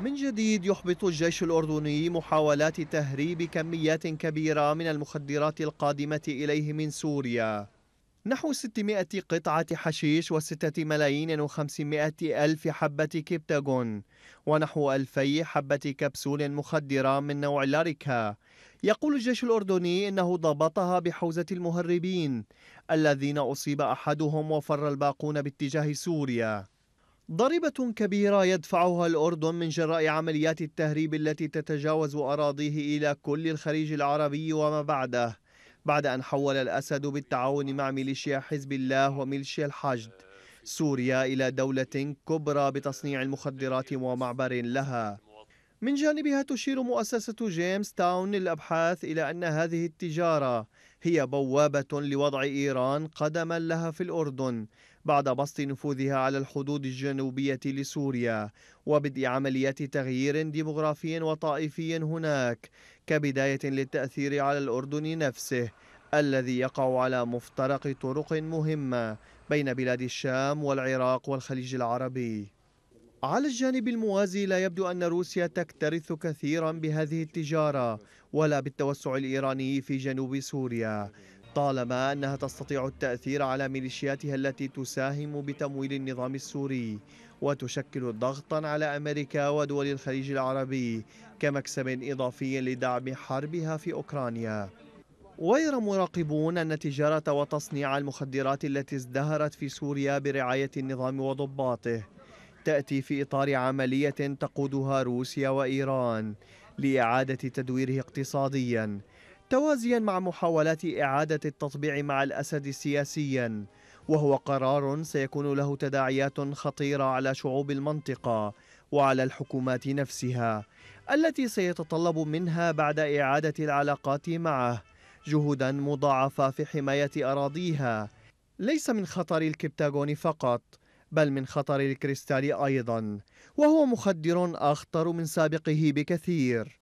من جديد يحبط الجيش الأردني محاولات تهريب كميات كبيرة من المخدرات القادمة إليه من سوريا نحو 600 قطعة حشيش و6 ملايين و500 ألف حبة كبتاغون ونحو 2000 حبة كبسول مخدرة من نوع لاريكا يقول الجيش الأردني إنه ضبطها بحوزة المهربين الذين أصيب أحدهم وفر الباقون باتجاه سوريا ضريبة كبيرة يدفعها الأردن من جراء عمليات التهريب التي تتجاوز أراضيه إلى كل الخليج العربي وما بعده بعد أن حول الأسد بالتعاون مع ميليشيا حزب الله وميليشيا الحشد سوريا إلى دولة كبرى بتصنيع المخدرات ومعبر لها من جانبها تشير مؤسسة جيمس تاون للأبحاث إلى أن هذه التجارة هي بوابة لوضع إيران قدما لها في الأردن بعد بسط نفوذها على الحدود الجنوبية لسوريا وبدء عمليات تغيير ديمغرافي وطائفي هناك كبداية للتأثير على الأردن نفسه الذي يقع على مفترق طرق مهمة بين بلاد الشام والعراق والخليج العربي على الجانب الموازي لا يبدو أن روسيا تكترث كثيرا بهذه التجارة ولا بالتوسع الإيراني في جنوب سوريا طالما أنها تستطيع التأثير على ميليشياتها التي تساهم بتمويل النظام السوري وتشكل ضغطا على أمريكا ودول الخليج العربي كمكسب إضافي لدعم حربها في أوكرانيا ويرى مراقبون أن تجارة وتصنيع المخدرات التي ازدهرت في سوريا برعاية النظام وضباطه تأتي في إطار عملية تقودها روسيا وإيران لإعادة تدويره اقتصادياً توازيا مع محاولات إعادة التطبيع مع الأسد سياسيا وهو قرار سيكون له تداعيات خطيرة على شعوب المنطقة وعلى الحكومات نفسها التي سيتطلب منها بعد إعادة العلاقات معه جهودا مضاعفة في حماية أراضيها ليس من خطر الكبتاغون فقط بل من خطر الكريستال أيضا وهو مخدر أخطر من سابقه بكثير